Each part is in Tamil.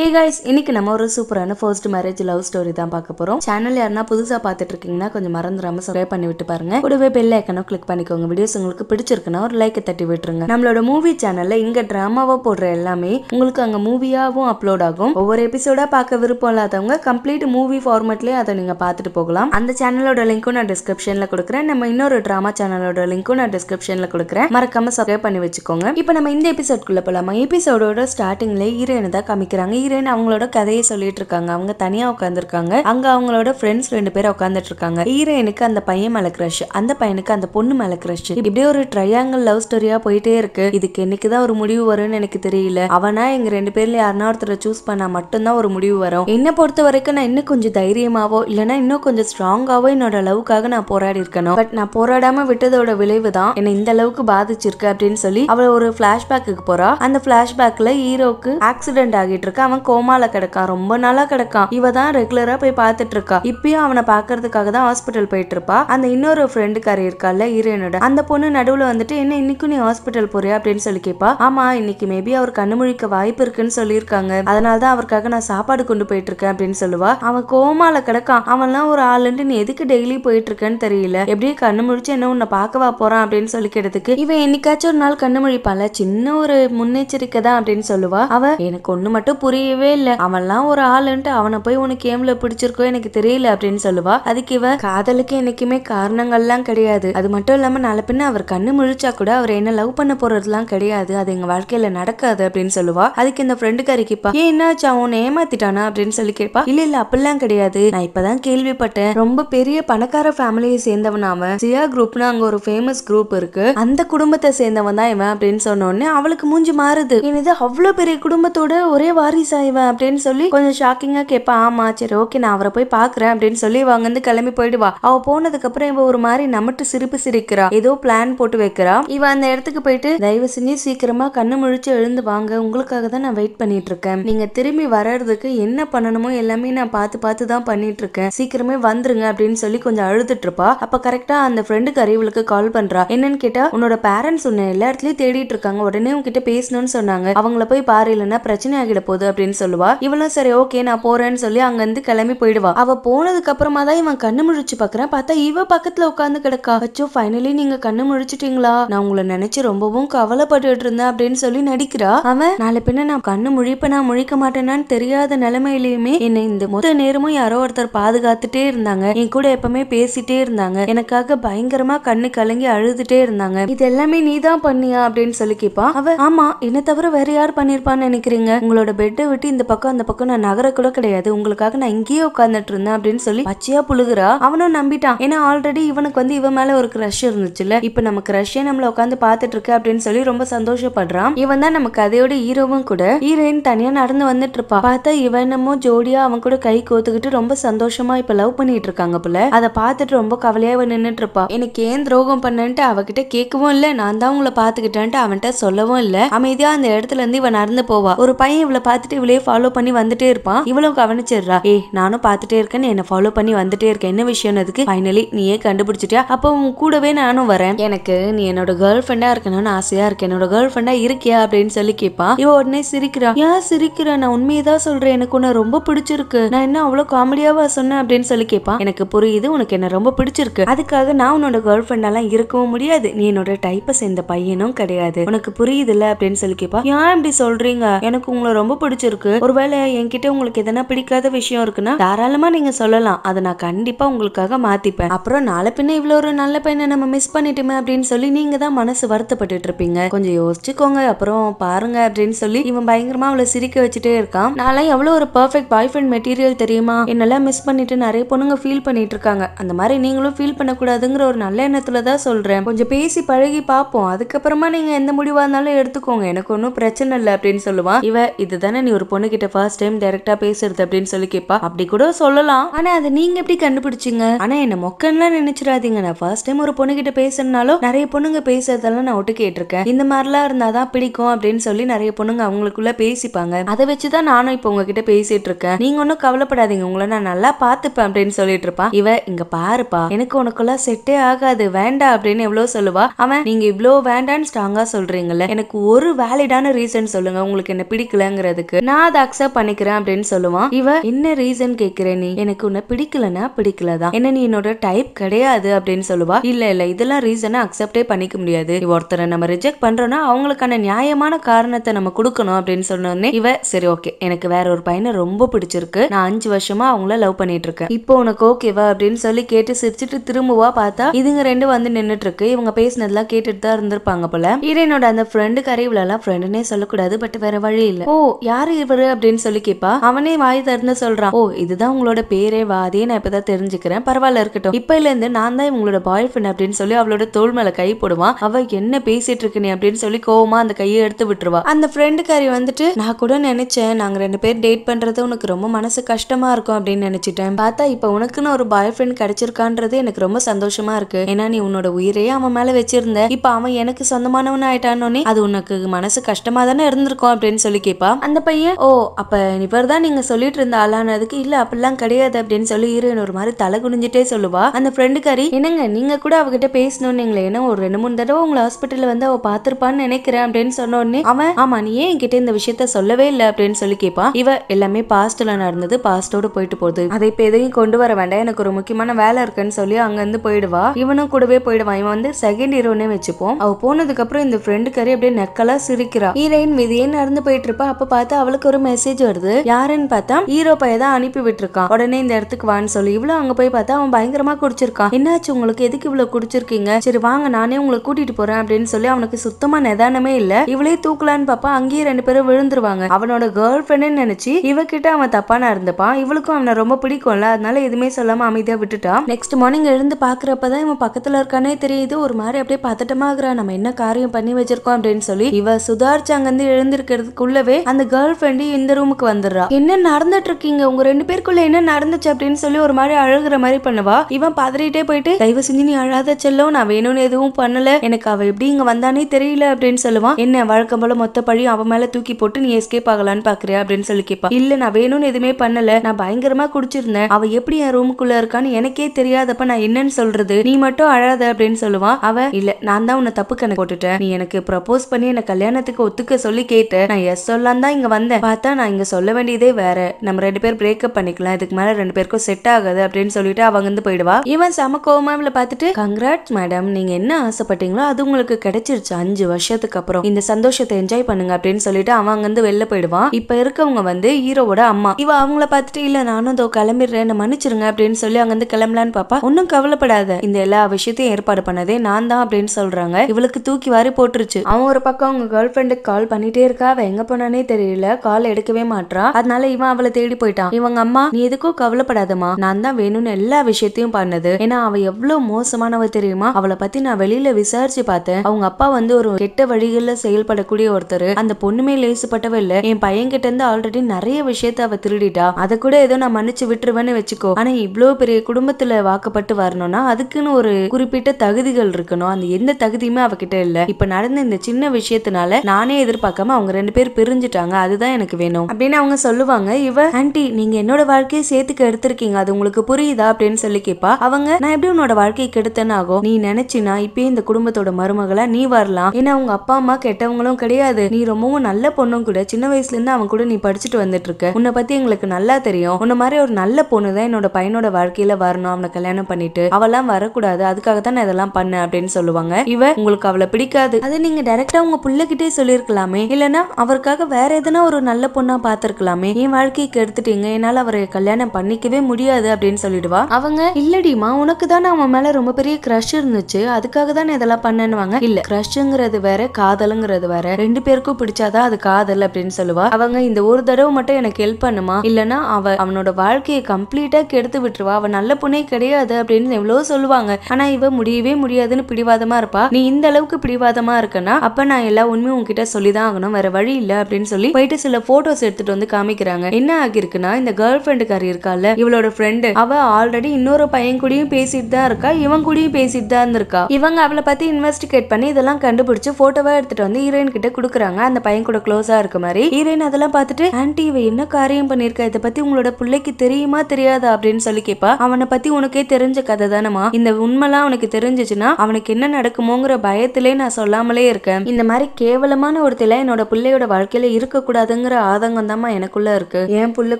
ஏ கைஸ் இன்னைக்கு நம்ம ஒரு சூப்பரான ஃபர்ஸ்ட் மேரேஜ் லவ் ஸ்டோரி தான் பார்க்க போறோம் சேனல் யாருன்னா புதுசா பாத்துட்டு இருக்கீங்கன்னா கொஞ்சம் மறந்துடாம சப்ஸ்கிரைப் பண்ணி விட்டு பாருங்க கூடவே பெல் ஐக்கனும் கிளிக் பண்ணிக்கோங்க வீடியோஸ் உங்களுக்கு பிடிச்சிருக்குன்னா ஒரு லைக்கை தட்டி விட்டுருங்க நம்மளோட மூவி சேனல்ல இங்க டிராமாவா போடுற எல்லாமே உங்களுக்கு அங்க மூவியாவும் அப்லோட் ஆகும் ஒவ்வொரு எபிசோடா பார்க்க விருப்பம் இல்லாதவங்க கம்ப்ளீட் மூவி ஃபார்மேட்லயே அதை நீங்க பாத்துட்டு போகலாம் அந்த சேனலோட லிங்க்கும் நான் டிஸ்கிரிப்ஷன்ல கொடுக்குறேன் நம்ம இன்னொரு டிராமா சேனலோட லிங்க்கும் நான் டிஸ்கிரிப்ஷன்ல கொடுக்குறேன் மறக்காம சப்ஸ்கிரைப் பண்ணி வச்சுக்கோங்க இப்போ நம்ம இந்த எபிசோட்குள்ள போலாமா எபிசோடோட ஸ்டார்டிங்ல ஹீரோயினை தான் காமிக்கிறாங்க திடீர்னு அவங்களோட கதையை சொல்லிட்டு இருக்காங்க அவங்க தனியா உட்காந்துருக்காங்க அங்க அவங்களோட ஃப்ரெண்ட்ஸ் ரெண்டு பேரும் உட்காந்துட்டு இருக்காங்க ஹீரோயினுக்கு அந்த பையன் மேல கிரஷ் அந்த பையனுக்கு அந்த பொண்ணு மேல கிரஷ் இப்படியே ஒரு ட்ரையாங்கல் லவ் ஸ்டோரியா போயிட்டே இருக்கு இதுக்கு என்னைக்குதான் ஒரு முடிவு வரும்னு எனக்கு தெரியல அவனா எங்க ரெண்டு பேர்ல யாருனா ஒருத்தரை சூஸ் பண்ணா மட்டும்தான் ஒரு முடிவு வரும் என்ன பொறுத்த வரைக்கும் நான் இன்னும் கொஞ்சம் தைரியமாவோ இல்லைன்னா இன்னும் கொஞ்சம் ஸ்ட்ராங்காவோ என்னோட லவ்க்காக நான் போராடி இருக்கணும் பட் நான் போராடாம விட்டதோட விளைவு தான் என்ன இந்த அளவுக்கு பாதிச்சிருக்கு அப்படின்னு சொல்லி அவள் ஒரு பிளாஷ்பேக்கு போறா அந்த பிளாஷ்பேக்ல ஹீரோக்கு ஆக்சிடென்ட் ஆகிட்டு இருக்கு அவன் அவன் கோமால கிடக்கான் ரொம்ப நாளா கிடக்கான் இவ தான் ரெகுலரா போய் பார்த்துட்டு இருக்கா இப்பயும் அவனை பாக்குறதுக்காக தான் ஹாஸ்பிட்டல் போயிட்டு இருப்பா அந்த இன்னொரு ஃப்ரெண்டு கார் இருக்கால ஈரனோட அந்த பொண்ணு நடுவுல வந்துட்டு என்ன இன்னைக்கும் நீ ஹாஸ்பிட்டல் போறியா அப்படின்னு சொல்லி கேப்பா ஆமா இன்னைக்கு மேபி அவர் முழிக்க வாய்ப்பு இருக்குன்னு சொல்லியிருக்காங்க அதனாலதான் அவருக்காக நான் சாப்பாடு கொண்டு போயிட்டு இருக்கேன் அப்படின்னு சொல்லுவா அவன் கோமால கிடக்கான் அவன்லாம் ஒரு ஆளுன்னு நீ எதுக்கு டெய்லி போயிட்டு இருக்கேன்னு தெரியல எப்படியே கண்ணு முழிச்சு என்ன உன்னை பாக்கவா போறான் அப்படின்னு சொல்லி கேட்டதுக்கு இவன் என்னைக்காச்சும் ஒரு நாள் கண்ணு முழிப்பால சின்ன ஒரு முன்னெச்சரிக்கை தான் அப்படின்னு சொல்லுவா அவ எனக்கு ஒண்ணு மட்டும் புரிய தெரியவே இல்லை அவன்லாம் ஒரு ஆளுன்ட்டு அவனை போய் உனக்கு கேம்ல பிடிச்சிருக்கோ எனக்கு தெரியல அப்படின்னு சொல்லுவா அதுக்கு இவ காதலுக்கு என்னைக்குமே காரணங்கள்லாம் கிடையாது அது மட்டும் இல்லாம நல்ல பின்ன அவர் கண்ணு முழிச்சா கூட அவர் என்ன லவ் பண்ண போறதுலாம் கிடையாது அது எங்க வாழ்க்கையில நடக்காது அப்படின்னு சொல்லுவா அதுக்கு இந்த ஃப்ரெண்டுக்கு அறிக்கிப்பா ஏன் என்னாச்சு அவன் ஏமாத்திட்டானா அப்படின்னு சொல்லி கேட்பா இல்ல இல்ல அப்படிலாம் கிடையாது நான் இப்பதான் கேள்விப்பட்டேன் ரொம்ப பெரிய பணக்கார ஃபேமிலியை சேர்ந்தவன் அவன் சியா குரூப்னு அங்க ஒரு ஃபேமஸ் குரூப் இருக்கு அந்த குடும்பத்தை சேர்ந்தவன் தான் இவன் அப்படின்னு சொன்னோடனே அவளுக்கு மூஞ்சி மாறுது என்னது அவ்வளவு பெரிய குடும்பத்தோட ஒரே வாரிசு ஆர்டிஸ்டா இவன் அப்படின்னு சொல்லி கொஞ்சம் ஷாக்கிங்கா கேட்பா ஆமா சரி ஓகே நான் அவரை போய் பாக்குறேன் அப்படின்னு சொல்லி இவ வந்து கிளம்பி போயிடுவா அவ போனதுக்கு அப்புறம் இவ ஒரு மாதிரி நம்மட்டு சிரிப்பு சிரிக்கிறா ஏதோ பிளான் போட்டு வைக்கிறா இவ அந்த இடத்துக்கு போயிட்டு தயவு செஞ்சு சீக்கிரமா கண்ணு முழிச்சு எழுந்து வாங்க உங்களுக்காக தான் நான் வெயிட் பண்ணிட்டு இருக்கேன் நீங்க திரும்பி வர்றதுக்கு என்ன பண்ணணுமோ எல்லாமே நான் பார்த்து பார்த்து தான் பண்ணிட்டு இருக்கேன் சீக்கிரமே வந்துருங்க அப்படின்னு சொல்லி கொஞ்சம் அழுதுட்டு இருப்பா அப்ப கரெக்டா அந்த ஃப்ரெண்டுக்கு அறிவுளுக்கு கால் பண்றா என்னன்னு கேட்டா உன்னோட பேரண்ட்ஸ் உன்னை எல்லா இடத்துலயும் தேடிட்டு இருக்காங்க உடனே உங்ககிட்ட பேசணும்னு சொன்னாங்க அவங்கள போய் பாரு இல்லைன்னா பிரச்சனை ஆகிட போகுது அப்படின்னு அப்படின்னு சொல்லுவா இவளும் சரி ஓகே நான் போறேன்னு சொல்லி அங்கிருந்து கிளம்பி போயிடுவா அவ போனதுக்கு அப்புறமா தான் இவன் கண்ணு முழிச்சு பாக்குறான் பார்த்தா இவ பக்கத்துல உட்காந்து கிடக்கா அச்சோ ஃபைனலி நீங்க கண்ணு முழிச்சிட்டீங்களா நான் உங்களை நினைச்சு ரொம்பவும் கவலைப்பட்டுட்டு இருந்தேன் அப்படின்னு சொல்லி நடிக்கிறா அவன் நாலு பின்ன நான் கண்ணு முழிப்ப நான் முழிக்க மாட்டேனான்னு தெரியாத நிலைமையிலயுமே என்னை இந்த மொத்த நேரமும் யாரோ ஒருத்தர் பாதுகாத்துட்டே இருந்தாங்க என் கூட எப்பவுமே பேசிட்டே இருந்தாங்க எனக்காக பயங்கரமா கண்ணு கலங்கி அழுதுட்டே இருந்தாங்க இது எல்லாமே நீதான் பண்ணியா அப்படின்னு சொல்லி கேப்பா அவ ஆமா என்ன தவிர வேற யார் பண்ணிருப்பான்னு நினைக்கிறீங்க உங்களோட பெட்டை விட்டு இந்த பக்கம் அந்த பக்கம் நான் கூட கிடையாது உங்களுக்காக நான் இங்கேயே உட்காந்துட்டு இருந்தேன் அப்படின்னு சொல்லி பச்சையா புழுகுறா அவனும் நம்பிட்டான் ஏன்னா ஆல்ரெடி இவனுக்கு வந்து இவன் மேல ஒரு கிரஷ் இருந்துச்சுல்ல இப்ப நம்ம கிரஷே நம்மள உட்காந்து பாத்துட்டு இருக்கு அப்படின்னு சொல்லி ரொம்ப சந்தோஷப்படுறான் இவன் தான் நம்ம கதையோட ஹீரோவும் கூட ஹீரோயின் தனியா நடந்து வந்துட்டு இருப்பா பார்த்தா இவனமோ ஜோடியா அவன் கூட கை கோத்துக்கிட்டு ரொம்ப சந்தோஷமா இப்ப லவ் பண்ணிட்டு இருக்காங்க போல அதை பார்த்துட்டு ரொம்ப கவலையா இவன் நின்றுட்டு இருப்பா எனக்கு ஏன் துரோகம் பண்ணன்ட்டு அவகிட்ட கேட்கவும் இல்ல நான் தான் உங்களை பாத்துக்கிட்டேன்ட்டு அவன்கிட்ட சொல்லவும் இல்ல அமைதியா அந்த இடத்துல இருந்து இவன் நடந்து போவா ஒரு பையன் இவளை பார்த்துட்டு இவளையே ஃபாலோ பண்ணி வந்துட்டே இருப்பான் இவ்வளவு கவனிச்சிடுறா ஏ நானும் பார்த்துட்டே இருக்கேன்னு என்ன ஃபாலோ பண்ணி வந்துட்டே இருக்கேன் என்ன விஷயம் அதுக்கு ஃபைனலி நீயே கண்டுபிடிச்சிட்டியா அப்போ உன் கூடவே நானும் வரேன் எனக்கு நீ என்னோட கேர்ள் ஃப்ரெண்டா இருக்கணும்னு ஆசையா இருக்கு என்னோட கேர்ள் ஃப்ரெண்டா இருக்கியா அப்படின்னு சொல்லி கேட்பான் இவ உடனே சிரிக்கிறா ஏன் சிரிக்கிறா நான் உண்மையதான் சொல்றேன் எனக்கு உன்ன ரொம்ப பிடிச்சிருக்கு நான் என்ன அவ்வளவு காமெடியாவா சொன்னேன் அப்படின்னு சொல்லி கேட்பான் எனக்கு புரியுது உனக்கு என்ன ரொம்ப பிடிச்சிருக்கு அதுக்காக நான் உன்னோட கேர்ள் ஃப்ரெண்டெல்லாம் இருக்கவும் முடியாது நீ என்னோட டைப்ப சேர்ந்த பையனும் கிடையாது உனக்கு புரியுதுல்ல அப்படின்னு சொல்லி கேட்பா ஏன் இப்படி சொல்றீங்க எனக்கு உங்களை ரொம்ப பிடிச்சிருக்கு பிடிச்சிருக்கு ஒருவேளை என்கிட்ட உங்களுக்கு எதனா பிடிக்காத விஷயம் இருக்குன்னா தாராளமா நீங்க சொல்லலாம் அதை நான் கண்டிப்பா உங்களுக்காக மாத்திப்பேன் அப்புறம் நாளை பின்ன இவ்வளோ ஒரு நல்ல பையனை நம்ம மிஸ் பண்ணிட்டோமே அப்படின்னு சொல்லி நீங்க தான் மனசு வருத்தப்பட்டு இருப்பீங்க கொஞ்சம் யோசிச்சுக்கோங்க அப்புறம் பாருங்க அப்படின்னு சொல்லி இவன் பயங்கரமா அவளை சிரிக்க வச்சுட்டே இருக்கான் நான் எவ்வளவு ஒரு பர்ஃபெக்ட் பாய் ஃப்ரெண்ட் மெட்டீரியல் தெரியுமா என்னெல்லாம் மிஸ் பண்ணிட்டு நிறைய பொண்ணுங்க ஃபீல் பண்ணிட்டு இருக்காங்க அந்த மாதிரி நீங்களும் ஃபீல் பண்ணக்கூடாதுங்கிற ஒரு நல்ல எண்ணத்துல தான் சொல்றேன் கொஞ்சம் பேசி பழகி பார்ப்போம் அதுக்கப்புறமா நீங்க எந்த முடிவா இருந்தாலும் எடுத்துக்கோங்க எனக்கு ஒன்றும் பிரச்சனை இல்லை அப்படின்னு சொல்லுவான் இவ இதுதானே நீ ஒரு பொண்ணுகிட்ட ஃபர்ஸ்ட் டைம் டைரக்டா பேசுறது அப்படின்னு சொல்லி கேட்பா அப்படி கூட சொல்லலாம் ஆனா அதை நீங்க எப்படி கண்டுபிடிச்சிங்க ஆனா என்ன மொக்கன்லாம் நினைச்சிடாதீங்க நான் ஃபர்ஸ்ட் டைம் ஒரு பொண்ணுகிட்ட பேசுறதுனாலும் நிறைய பொண்ணுங்க பேசுறதெல்லாம் நான் ஒட்டு கேட்டிருக்கேன் இந்த மாதிரிலாம் இருந்தாதான் பிடிக்கும் அப்படின்னு சொல்லி நிறைய பொண்ணுங்க அவங்களுக்குள்ள பேசிப்பாங்க அதை வச்சுதான் நானும் இப்போ உங்ககிட்ட பேசிட்டு இருக்கேன் நீங்க ஒன்றும் கவலைப்படாதீங்க உங்களை நான் நல்லா பார்த்துப்பேன் அப்படின்னு சொல்லிட்டு இருப்பான் இவ இங்க பாருப்பா எனக்கு உனக்குள்ள செட்டே ஆகாது வேண்டாம் அப்படின்னு எவ்வளவு சொல்லுவா அவன் நீங்க இவ்வளவு வேண்டான்னு ஸ்ட்ராங்கா சொல்றீங்களே எனக்கு ஒரு வேலிடான ரீசன் சொல்லுங்க உங்களுக்கு என்ன பிடிக்கலங்கிறதுக்கு நான் அதை அக்செப்ட் பண்ணிக்கிறேன் அப்படின்னு சொல்லுவான் இவ என்ன ரீசன் கேக்குற நீ எனக்கு உன்னை பிடிக்கலன்னா பிடிக்கலதான் என்ன நீ என்னோட டைப் கிடையாது அப்படின்னு சொல்லுவா இல்ல இல்ல இதெல்லாம் ரீசனை அக்செப்டே பண்ணிக்க முடியாது ஒருத்தரை நம்ம ரிஜெக்ட் பண்றோம்னா அவங்களுக்கான நியாயமான காரணத்தை நம்ம கொடுக்கணும் அப்படின்னு சொன்னோடனே இவ சரி ஓகே எனக்கு வேற ஒரு பையனை ரொம்ப பிடிச்சிருக்கு நான் அஞ்சு வருஷமா அவங்கள லவ் பண்ணிட்டு இருக்கேன் இப்போ உனக்கு ஓகேவா அப்படின்னு சொல்லி கேட்டு சிரிச்சிட்டு திரும்புவா பார்த்தா இதுங்க ரெண்டு வந்து நின்றுட்டு இருக்கு இவங்க பேசினதெல்லாம் கேட்டுட்டு தான் இருந்திருப்பாங்க போல ஹீரோனோட அந்த ஃப்ரெண்டு கரை எல்லாம் ஃப்ரெண்டுனே சொல்லக்கூடாது பட் வேற வழி இல்லை ஓ யாரு இவரு அப்படின்னு சொல்லி கேட்பா அவனே வாய் திறந்து சொல்றான் ஓ இதுதான் உங்களோட பேரே வா அதே நான் இப்பதான் தெரிஞ்சுக்கிறேன் பரவாயில்ல இருக்கட்டும் இப்பல இருந்து நான் தான் இவங்களோட பாய் ஃப்ரெண்ட் அப்படின்னு சொல்லி அவளோட தோல் மேல கை போடுவான் அவ என்ன பேசிட்டு இருக்கனே அப்படின்னு சொல்லி கோவமா அந்த கையை எடுத்து விட்டுருவா அந்த ஃப்ரெண்டுக்காரி வந்துட்டு நான் கூட நினைச்சேன் நாங்க ரெண்டு பேர் டேட் பண்றது உனக்கு ரொம்ப மனசு கஷ்டமா இருக்கும் அப்படின்னு நினைச்சிட்டேன் பார்த்தா இப்ப உனக்குன்னு ஒரு பாய் ஃப்ரெண்ட் கிடைச்சிருக்கான்றது எனக்கு ரொம்ப சந்தோஷமா இருக்கு ஏன்னா நீ உன்னோட உயிரையே அவன் மேல வச்சிருந்த இப்ப அவன் எனக்கு சொந்தமானவன் ஆயிட்டானோனே அது உனக்கு மனசு கஷ்டமா தானே இருந்திருக்கும் அப்படின்னு சொல்லி கேட்பா அந்த பையன் நீங்க ஓ அப்ப இவர் தான் நீங்க சொல்லிட்டு இருந்த ஆளானதுக்கு இல்ல அப்படிலாம் கிடையாது அப்படின்னு சொல்லி ஒரு மாதிரி தலை குனிஞ்சிட்டே சொல்லுவா அந்த ஃப்ரெண்டுக்காரி என்னங்க நீங்க கூட அவகிட்ட பேசணும்னு நீங்களே ஏன்னா ஒரு ரெண்டு மூணு தடவை உங்களை ஹாஸ்பிட்டல்ல வந்து அவ பாத்திருப்பான்னு நினைக்கிறேன் அப்படின்னு சொன்ன உடனே அவன் ஆமா நீ ஏன் என்கிட்ட இந்த விஷயத்த சொல்லவே இல்லை அப்படின்னு சொல்லி கேட்பா இவ எல்லாமே பாஸ்ட்ல நடந்தது பாஸ்டோட போயிட்டு போகுது அதை இப்ப எதையும் கொண்டு வர வேண்டாம் எனக்கு ஒரு முக்கியமான வேலை இருக்குன்னு சொல்லி அங்க இருந்து போயிடுவா இவனும் கூடவே போயிடுவான் இவன் வந்து செகண்ட் ஹீரோனே வச்சுப்போம் அவ போனதுக்கு அப்புறம் இந்த கரி அப்படியே நக்கலா சிரிக்கிறான் ஹீரோயின் விதியே நடந்து போயிட்டு இருப்பா அப்ப பார்த்து அவளுக்கு அவளுக்கு ஒரு மெசேஜ் வருது யாருன்னு பார்த்தா ஹீரோ பைய தான் அனுப்பி விட்டுருக்கான் உடனே இந்த இடத்துக்கு வான்னு சொல்லி இவ்வளவு அங்க போய் பார்த்தா அவன் பயங்கரமா குடிச்சிருக்கான் என்னாச்சு உங்களுக்கு எதுக்கு இவ்வளவு குடிச்சிருக்கீங்க சரி வாங்க நானே உங்களை கூட்டிட்டு போறேன் அப்படின்னு சொல்லி அவனுக்கு சுத்தமா நிதானமே இல்ல இவளே தூக்கலான்னு பாப்பா அங்கேயே ரெண்டு பேரும் விழுந்துருவாங்க அவனோட கேர்ள் ஃப்ரெண்டுன்னு நினைச்சு இவகிட்ட அவன் தப்பா இருந்துப்பான் இவளுக்கும் அவனை ரொம்ப பிடிக்கும்ல அதனால எதுவுமே சொல்லாம அமைதியா விட்டுட்டான் நெக்ஸ்ட் மார்னிங் எழுந்து பாக்குறப்பதான் இவன் பக்கத்துல இருக்கானே தெரியுது ஒரு மாதிரி அப்படியே பதட்டமா இருக்கிறான் நம்ம என்ன காரியம் பண்ணி வச்சிருக்கோம் அப்படின்னு சொல்லி இவ சுதாரிச்சு அங்கிருந்து எழுந்திருக்கிறதுக்குள்ளவே அந்த கேர்ள் பண்ணி இந்த ரூமுக்கு வந்துடுறா என்ன நடந்துட்டு இருக்கீங்க உங்க ரெண்டு பேருக்குள்ள என்ன நடந்துச்சு அப்படின்னு சொல்லி ஒரு மாதிரி அழுகிற மாதிரி பண்ணுவா இவன் பதறிட்டே போயிட்டு தயவு செஞ்சு நீ அழாத செல்லும் நான் வேணும்னு எதுவும் பண்ணல எனக்கு அவ எப்படி இங்க வந்தானே தெரியல அப்படின்னு சொல்லுவான் என்ன வழக்கம் போல மொத்த பழியும் அவன் மேல தூக்கி போட்டு நீ எஸ்கேப் ஆகலான்னு பாக்குறியா அப்படின்னு சொல்லி கேட்பா இல்ல நான் வேணும்னு எதுவுமே பண்ணல நான் பயங்கரமா குடிச்சிருந்தேன் அவ எப்படி என் ரூமுக்குள்ள இருக்கான்னு எனக்கே தெரியாதப்ப நான் என்னன்னு சொல்றது நீ மட்டும் அழாத அப்படின்னு சொல்லுவான் அவ இல்ல நான் தான் உன்னை தப்பு கணக்கு போட்டுட்டேன் நீ எனக்கு ப்ரப்போஸ் பண்ணி என்ன கல்யாணத்துக்கு ஒத்துக்க சொல்லி கேட்ட நான் எஸ் சொல்லாம் தான் இங்க வந்தேன் வந்தேன் பார்த்தா நான் இங்கே சொல்ல வேண்டியதே வேற நம்ம ரெண்டு பேர் பிரேக்அப் பண்ணிக்கலாம் இதுக்கு மேலே ரெண்டு பேருக்கும் செட் ஆகாது அப்படின்னு சொல்லிட்டு அவங்க வந்து போயிடுவா இவன் சம கோமாவில் பார்த்துட்டு கங்க்ராட்ஸ் மேடம் நீங்க என்ன ஆசைப்பட்டீங்களோ அது உங்களுக்கு கிடைச்சிருச்சு அஞ்சு வருஷத்துக்கு அப்புறம் இந்த சந்தோஷத்தை என்ஜாய் பண்ணுங்க அப்படின்னு சொல்லிட்டு அவன் வந்து வெளில போயிடுவான் இப்ப இருக்கவங்க வந்து ஹீரோவோட அம்மா இவ அவங்கள பார்த்துட்டு இல்ல நானும் இதோ கிளம்பிடுறேன் என்ன மன்னிச்சிருங்க அப்படின்னு சொல்லி வந்து கிளம்பலான்னு பாப்பா ஒன்னும் கவலைப்படாத இந்த எல்லா விஷயத்தையும் ஏற்பாடு பண்ணதே நான் தான் அப்படின்னு சொல்றாங்க இவளுக்கு தூக்கி வாரி போட்டுருச்சு அவன் ஒரு பக்கம் அவங்க கேர்ள் ஃபிரெண்டுக்கு கால் பண்ணிட்டே இருக்கா அவ எங்க போனானே தெரியல கால் எடுக்கவே மாட்றா அதனால இவன் அவளை தேடி போயிட்டான் இவங்க அம்மா நீ எதுக்கும் கவலைப்படாதமா நான் தான் வேணும்னு எல்லா விஷயத்தையும் பண்ணது ஏன்னா அவ எவ்வளவு மோசமானவ தெரியுமா அவளை பத்தி நான் வெளியில விசாரிச்சு பார்த்தேன் அவங்க அப்பா வந்து ஒரு கெட்ட வழிகள்ல செயல்படக்கூடிய ஒருத்தர் அந்த பொண்ணுமே லேசுப்பட்டவ இல்ல என் பையன் கிட்ட இருந்து ஆல்ரெடி நிறைய விஷயத்த அவ திருடிட்டா அதை கூட ஏதோ நான் மன்னிச்சு விட்டுருவேன்னு வச்சுக்கோ ஆனா இவ்வளவு பெரிய குடும்பத்துல வாக்கப்பட்டு வரணும்னா அதுக்குன்னு ஒரு குறிப்பிட்ட தகுதிகள் இருக்கணும் அந்த எந்த தகுதியுமே அவகிட்ட இல்ல இப்ப நடந்த இந்த சின்ன விஷயத்தினால நானே எதிர்பார்க்காம அவங்க ரெண்டு பேர் பிரிஞ்சுட்டாங்க அதுதான் தான் எனக்கு வேணும் அப்படின்னு அவங்க சொல்லுவாங்க இவ ஆன்டி நீங்க என்னோட வாழ்க்கையை சேர்த்துக்க எடுத்திருக்கீங்க அது உங்களுக்கு புரியுதா அப்படின்னு சொல்லி கேட்பா அவங்க நான் எப்படி உன்னோட வாழ்க்கையை கெடுத்தனாகும் நீ நினைச்சினா இப்பயே இந்த குடும்பத்தோட மருமகளை நீ வரலாம் ஏன்னா அவங்க அப்பா அம்மா கெட்டவங்களும் கிடையாது நீ ரொம்பவும் நல்ல பொண்ணும் கூட சின்ன வயசுல இருந்து அவன் கூட நீ படிச்சுட்டு வந்துட்டு இருக்க உன்னை பத்தி எங்களுக்கு நல்லா தெரியும் உன்ன மாதிரி ஒரு நல்ல பொண்ணு தான் என்னோட பையனோட வாழ்க்கையில வரணும் அவனை கல்யாணம் பண்ணிட்டு அவெல்லாம் வரக்கூடாது அதுக்காக தான் நான் இதெல்லாம் பண்ணேன் அப்படின்னு சொல்லுவாங்க இவ உங்களுக்கு அவளை பிடிக்காது அதை நீங்க டைரக்டா உங்க பிள்ளைகிட்டே சொல்லியிருக்கலாமே இல்லனா அவருக்காக வேற எதனா ஒரு ஒரு நல்ல பொண்ணா பாத்திருக்கலாமே என் வாழ்க்கைக்கு எடுத்துட்டீங்க என்னால அவரை கல்யாணம் பண்ணிக்கவே முடியாது அப்படின்னு சொல்லிடுவா அவங்க இல்லடிமா உனக்கு தானே அவன் மேல ரொம்ப பெரிய கிரஷ் இருந்துச்சு அதுக்காக தானே இதெல்லாம் பண்ணுவாங்க இல்ல கிரஷ்ங்கிறது வேற காதலுங்கிறது வேற ரெண்டு பேருக்கும் பிடிச்சாதான் அது காதல் அப்படின்னு சொல்லுவா அவங்க இந்த ஒரு தடவை மட்டும் எனக்கு ஹெல்ப் பண்ணுமா இல்லனா அவ அவனோட வாழ்க்கையை கம்ப்ளீட்டா கெடுத்து விட்டுருவா அவன் நல்ல பொண்ணே கிடையாது அப்படின்னு எவ்வளவு சொல்லுவாங்க ஆனா இவ முடியவே முடியாதுன்னு பிடிவாதமா இருப்பா நீ இந்த அளவுக்கு பிடிவாதமா இருக்கனா அப்ப நான் எல்லா உண்மையும் உங்ககிட்ட சொல்லிதான் ஆகணும் வேற வழி இல்ல அப்படின்னு சொல்லி போயிட்டு சில போட்டோஸ் எடுத்துட்டு வந்து காமிக்கிறாங்க என்ன ஆகிருக்குன்னா இந்த கேர்ள் ஃப்ரெண்டுக்காரி இருக்கால இவளோட ஃப்ரெண்டு அவ ஆல்ரெடி இன்னொரு பையன் கூடயும் பேசிட்டு தான் இருக்கா இவன் கூடயும் பேசிட்டு தான் இருந்திருக்கா இவங்க அவளை பத்தி இன்வெஸ்டிகேட் பண்ணி இதெல்லாம் கண்டுபிடிச்சு போட்டோவா எடுத்துட்டு வந்து ஹீரோயின் கிட்ட கொடுக்குறாங்க அந்த பையன் கூட க்ளோஸா இருக்க மாதிரி ஹீரோயின் அதெல்லாம் பார்த்துட்டு ஆன்டி இவ என்ன காரியம் பண்ணிருக்கா இதை பத்தி உங்களோட பிள்ளைக்கு தெரியுமா தெரியாதா அப்படின்னு சொல்லி கேட்பா அவனை பத்தி உனக்கே தெரிஞ்ச கதை தானமா இந்த உண்மைலாம் அவனுக்கு தெரிஞ்சிச்சுன்னா அவனுக்கு என்ன நடக்குமோங்கிற பயத்திலே நான் சொல்லாமலே இருக்கேன் இந்த மாதிரி கேவலமான ஒரு தில என்னோட பிள்ளையோட வாழ்க்கையில இருக்க கூடாது போகுதுங்கிற ஆதங்கம் தான்மா எனக்குள்ள இருக்கு என் புள்ள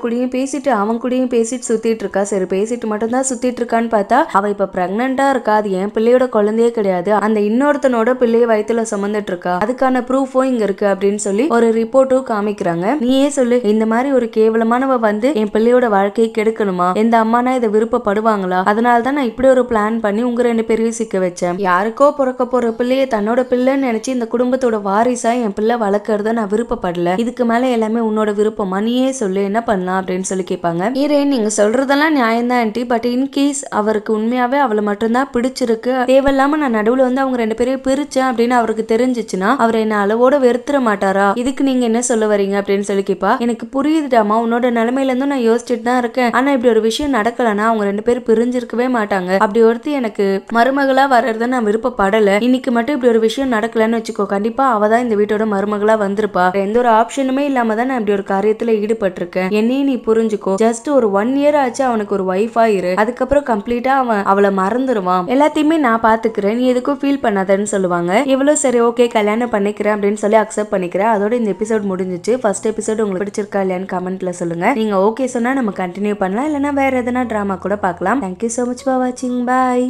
கூடயும் பேசிட்டு அவன் கூடயும் பேசிட்டு சுத்திட்டு இருக்கா சரி பேசிட்டு மட்டும் தான் சுத்திட்டு இருக்கான்னு பார்த்தா அவ இப்ப ப்ரெக்னெண்ட்டாக இருக்கா அது என் பிள்ளையோட குழந்தையே கிடையாது அந்த இன்னொருத்தனோட பிள்ளைய வயிற்றுல சுமந்துட்டு இருக்கா அதுக்கான ப்ரூஃபும் இங்க இருக்கு அப்படின்னு சொல்லி ஒரு ரிப்போர்ட்டும் காமிக்கிறாங்க நீயே சொல்லு இந்த மாதிரி ஒரு கேவலமானவ வந்து என் பிள்ளையோட வாழ்க்கையை கெடுக்கணுமா எந்த அம்மானா இதை விருப்பப்படுவாங்களா அதனால தான் நான் இப்படி ஒரு பிளான் பண்ணி உங்க ரெண்டு பேரையும் சிக்க வச்சேன் யாருக்கோ பிறக்க போற பிள்ளைய தன்னோட பிள்ளைன்னு நினைச்சு இந்த குடும்பத்தோட வாரிசா என் பிள்ளை வளர்க்கறத நான் விருப்பப்படல இதுக்கு மேல வேலை எல்லாமே உன்னோட விருப்பமா நீயே சொல்லு என்ன பண்ணலாம் அப்படின்னு சொல்லி கேட்பாங்க ஹீரோயின் நீங்க சொல்றதெல்லாம் நியாயம்தான் ஆன்டி பட் இன்கேஸ் அவருக்கு உண்மையாவே அவளை மட்டும்தான் பிடிச்சிருக்கு தேவையில்லாம நான் நடுவுல வந்து அவங்க ரெண்டு பேரையும் பிரிச்சேன் அப்படின்னு அவருக்கு தெரிஞ்சிச்சுன்னா அவர் என்ன அளவோட வெறுத்துற மாட்டாரா இதுக்கு நீங்க என்ன சொல்ல வரீங்க அப்படின்னு சொல்லி கேட்பா எனக்கு புரியுதுடாமா உன்னோட நிலைமையில இருந்தும் நான் யோசிச்சுட்டு தான் இருக்கேன் ஆனா இப்படி ஒரு விஷயம் நடக்கலன்னா அவங்க ரெண்டு பேரும் பிரிஞ்சிருக்கவே மாட்டாங்க அப்படி ஒருத்தி எனக்கு மருமகளா வர்றத நான் விருப்பப்படல இன்னைக்கு மட்டும் இப்படி ஒரு விஷயம் நடக்கலன்னு வச்சுக்கோ கண்டிப்பா அவதான் தான் இந்த வீட்டோட மருமகளா வந்திருப்பா எந்த ஒரு ஆப்ஷனுமே இல்ல இல்லாம தான் நான் இப்படி ஒரு காரியத்துல ஈடுபட்டிருக்கேன் என்னையும் நீ புரிஞ்சுக்கோ ஜஸ்ட் ஒரு ஒன் இயர் ஆச்சு அவனுக்கு ஒரு ஒய்ஃப் இரு அதுக்கப்புறம் கம்ப்ளீட்டா அவன் அவளை மறந்துருவான் எல்லாத்தையுமே நான் பாத்துக்கிறேன் நீ எதுக்கும் ஃபீல் பண்ணாதன்னு சொல்லுவாங்க இவ்வளவு சரி ஓகே கல்யாணம் பண்ணிக்கிறேன் அப்படின்னு சொல்லி அக்செப்ட் பண்ணிக்கிறேன் அதோட இந்த எபிசோட் முடிஞ்சிச்சு ஃபர்ஸ்ட் எபிசோட் உங்களுக்கு பிடிச்சிருக்கா இல்லையான்னு கமெண்ட்ல சொல்லுங்க நீங்க ஓகே சொன்னா நம்ம கண்டினியூ பண்ணலாம் இல்லைன்னா வேற எதனா ட்ராமா கூட பார்க்கலாம் தேங்க்யூ ஸோ மச் ஃபார் வாட்சிங் பாய்